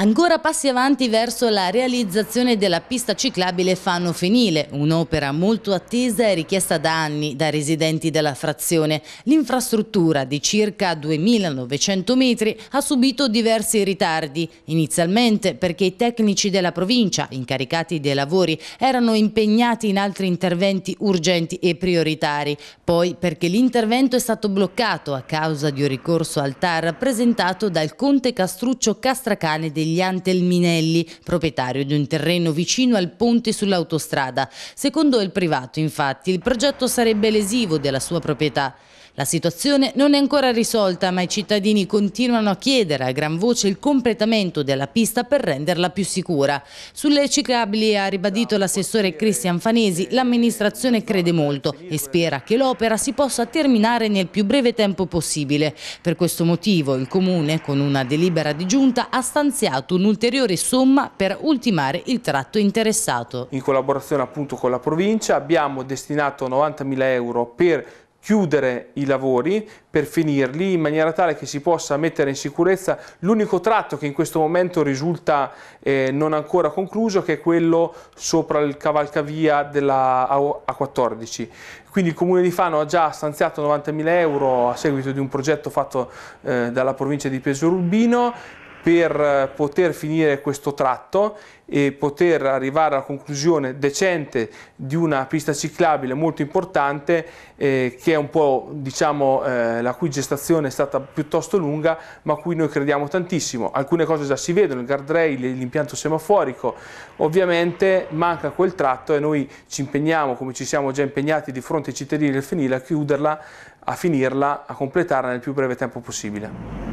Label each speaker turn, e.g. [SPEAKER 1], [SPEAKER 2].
[SPEAKER 1] Ancora passi avanti verso la realizzazione della pista ciclabile Fanno Fenile, un'opera molto attesa e richiesta da anni da residenti della frazione. L'infrastruttura di circa 2.900 metri ha subito diversi ritardi, inizialmente perché i tecnici della provincia, incaricati dei lavori, erano impegnati in altri interventi urgenti e prioritari, poi perché l'intervento è stato bloccato a causa di un ricorso al TAR presentato dal Conte Castruccio Castracane degli Vegliante Elminelli, proprietario di un terreno vicino al ponte sull'autostrada. Secondo il privato, infatti, il progetto sarebbe lesivo della sua proprietà. La situazione non è ancora risolta, ma i cittadini continuano a chiedere a gran voce il completamento della pista per renderla più sicura. Sulle ciclabili, ha ribadito l'assessore Cristian Fanesi, l'amministrazione crede molto e spera che l'opera si possa terminare nel più breve tempo possibile. Per questo motivo il Comune, con una delibera di giunta, ha stanziato un'ulteriore somma per ultimare il tratto interessato.
[SPEAKER 2] In collaborazione appunto con la provincia abbiamo destinato 90.000 euro per chiudere i lavori per finirli in maniera tale che si possa mettere in sicurezza l'unico tratto che in questo momento risulta eh, non ancora concluso che è quello sopra il cavalcavia della A14. Quindi il Comune di Fano ha già stanziato 90.000 euro a seguito di un progetto fatto eh, dalla provincia di Pesorubino per eh, poter finire questo tratto e poter arrivare alla conclusione decente di una pista ciclabile molto importante eh, che è un po' diciamo eh, la cui gestazione è stata piuttosto lunga ma a cui noi crediamo tantissimo alcune cose già si vedono il guardrail l'impianto semaforico ovviamente manca quel tratto e noi ci impegniamo come ci siamo già impegnati di fronte ai cittadini del Fenile a chiuderla a finirla a completarla nel più breve tempo possibile